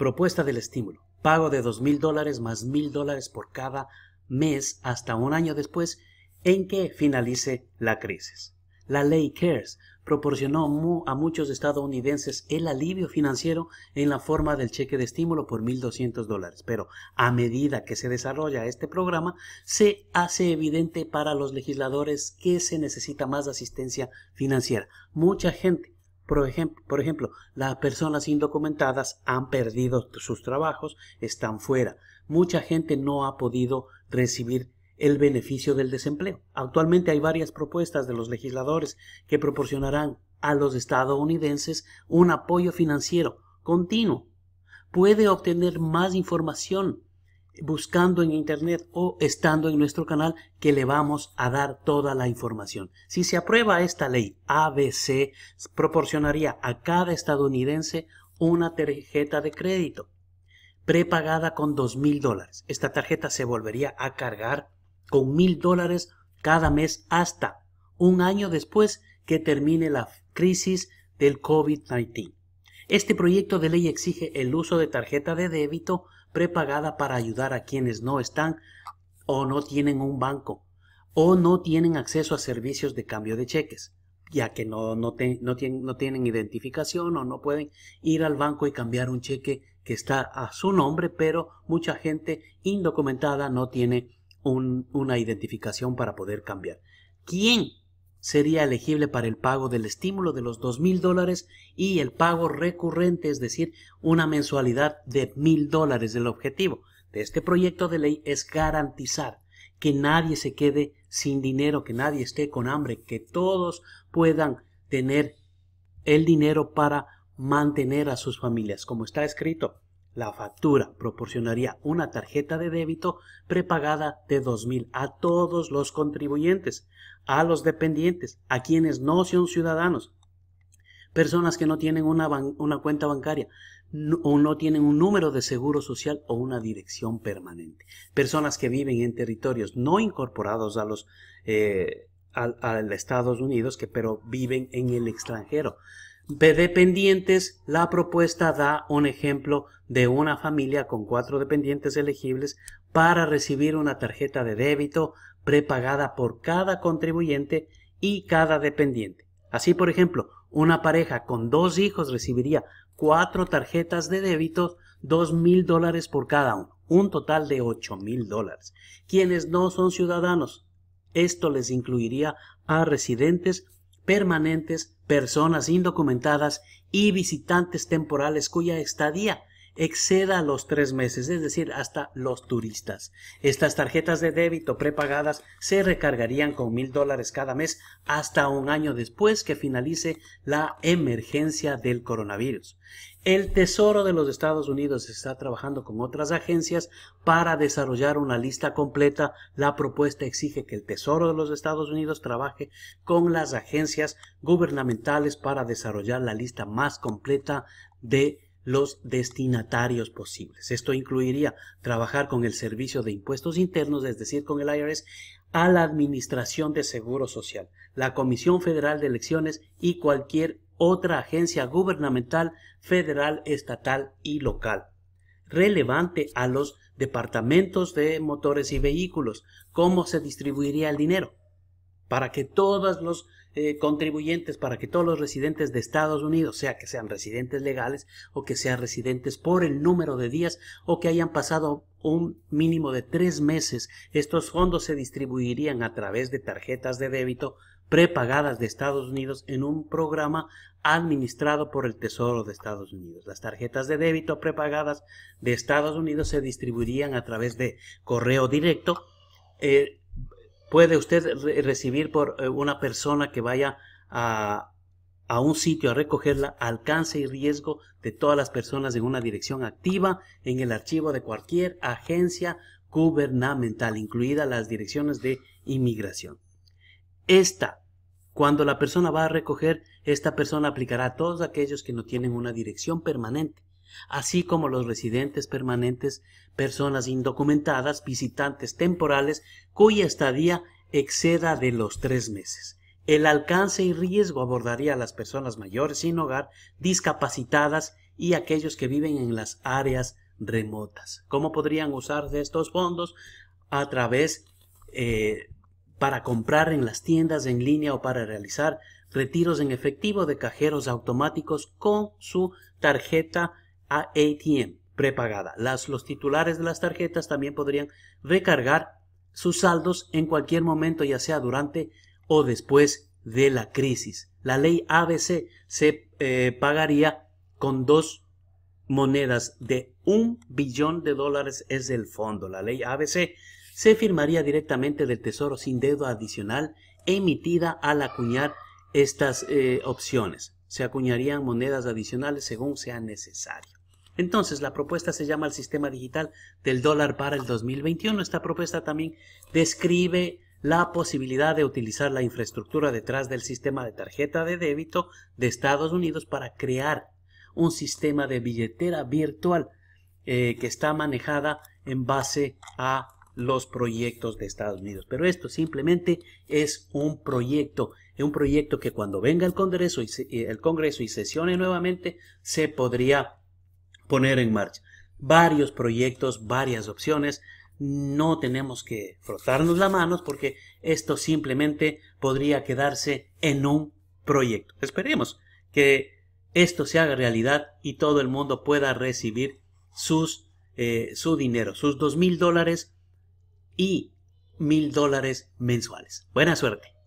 Propuesta del estímulo. Pago de mil dólares más mil dólares por cada mes hasta un año después en que finalice la crisis. La ley CARES proporcionó a muchos estadounidenses el alivio financiero en la forma del cheque de estímulo por 1.200 dólares, pero a medida que se desarrolla este programa, se hace evidente para los legisladores que se necesita más asistencia financiera. Mucha gente por, ejemplo, las personas indocumentadas han perdido sus trabajos, están fuera. Mucha gente no ha podido recibir el beneficio del desempleo. Actualmente hay varias propuestas de los legisladores que proporcionarán a los estadounidenses un apoyo financiero continuo. Puede obtener más información buscando en internet o estando en nuestro canal que le vamos a dar toda la información. Si se aprueba esta ley ABC, proporcionaría a cada estadounidense una tarjeta de crédito prepagada con dos mil dólares. Esta tarjeta se volvería a cargar con mil dólares cada mes hasta un año después que termine la crisis del COVID-19. Este proyecto de ley exige el uso de tarjeta de débito prepagada para ayudar a quienes no están o no tienen un banco o no tienen acceso a servicios de cambio de cheques, ya que no, no, tienen, no tienen identificación o no pueden ir al banco y cambiar un cheque que está a su nombre, pero mucha gente indocumentada no tiene una identificación para poder cambiar. ¿Quién sería elegible para el pago del estímulo de los dos mil dólares y el pago recurrente, es decir, una mensualidad de mil dólares. El objetivo de este proyecto de ley es garantizar que nadie se quede sin dinero, que nadie esté con hambre, que todos puedan tener el dinero para mantener a sus familias, como está escrito la factura proporcionaría una tarjeta de débito prepagada de 2.000 a todos los contribuyentes, a los dependientes, a quienes no son ciudadanos, personas que no tienen una, cuenta bancaria o no tienen un número de seguro social o una dirección permanente, personas que viven en territorios no incorporados a los... Eh, Estados Unidos, que pero viven en el extranjero de dependientes, la propuesta da un ejemplo de una familia con cuatro dependientes elegibles para recibir una tarjeta de débito prepagada por cada contribuyente y cada dependiente. Así, por ejemplo, una pareja con dos hijos recibiría cuatro tarjetas de débito, dos mil dólares por cada uno, un total de ocho mil dólares. Quienes no son ciudadanos, esto les incluiría a residentes permanentes, personas indocumentadas y visitantes temporales cuya estadía exceda los tres meses, es decir, hasta los turistas. Estas tarjetas de débito prepagadas se recargarían con mil dólares cada mes hasta un año después que finalice la emergencia del coronavirus. El Tesoro de los Estados Unidos está trabajando con otras agencias para desarrollar una lista completa. La propuesta exige que el Tesoro de los Estados Unidos trabaje con las agencias gubernamentales para desarrollar la lista más completa de los destinatarios posibles. Esto incluiría trabajar con el Servicio de Impuestos Internos, es decir, con el IRS, a la Administración de Seguro Social, la Comisión Federal de Elecciones y cualquier otra agencia gubernamental, federal, estatal y local, relevante a los departamentos de motores y vehículos, cómo se distribuiría el dinero, para que todos los eh, contribuyentes para que todos los residentes de Estados Unidos, sea que sean residentes legales o que sean residentes por el número de días o que hayan pasado un mínimo de tres meses, estos fondos se distribuirían a través de tarjetas de débito prepagadas de Estados Unidos en un programa administrado por el Tesoro de Estados Unidos. Las tarjetas de débito prepagadas de Estados Unidos se distribuirían a través de correo directo eh, puede usted recibir por eh, una persona que vaya a, a un sitio a recogerla, alcance y riesgo de todas las personas en una dirección activa en el archivo de cualquier agencia gubernamental, incluidas las direcciones de inmigración. Esta, cuando la persona va a recoger, esta persona aplicará a todos aquellos que no tienen una dirección permanente así como los residentes permanentes, personas indocumentadas, visitantes temporales, cuya estadía exceda de los tres meses. El alcance y riesgo abordaría a las personas mayores sin hogar, discapacitadas y aquellos que viven en las áreas remotas. ¿Cómo podrían usar estos fondos? A través eh, para comprar en las tiendas en línea o para realizar retiros en efectivo de cajeros automáticos con su tarjeta a ATM prepagada. Las, los titulares de las tarjetas también podrían recargar sus saldos en cualquier momento, ya sea durante o después de la crisis. La ley ABC se eh, pagaría con dos monedas de un billón de dólares es el fondo. La ley ABC se firmaría directamente del Tesoro sin deuda adicional emitida al acuñar estas eh, opciones. Se acuñarían monedas adicionales según sea necesario. Entonces, la propuesta se llama el sistema digital del dólar para el 2021. Esta propuesta también describe la posibilidad de utilizar la infraestructura detrás del sistema de tarjeta de débito de Estados Unidos para crear un sistema de billetera virtual eh, que está manejada en base a los proyectos de Estados Unidos. Pero esto simplemente es un proyecto, es un proyecto que cuando venga el Congreso y, eh, el Congreso y sesione nuevamente se podría poner en marcha. Varios proyectos, varias opciones. No tenemos que frotarnos las manos porque esto simplemente podría quedarse en un proyecto. Esperemos que esto se haga realidad y todo el mundo pueda recibir sus, eh, su dinero, sus dos mil dólares y mil dólares mensuales. Buena suerte.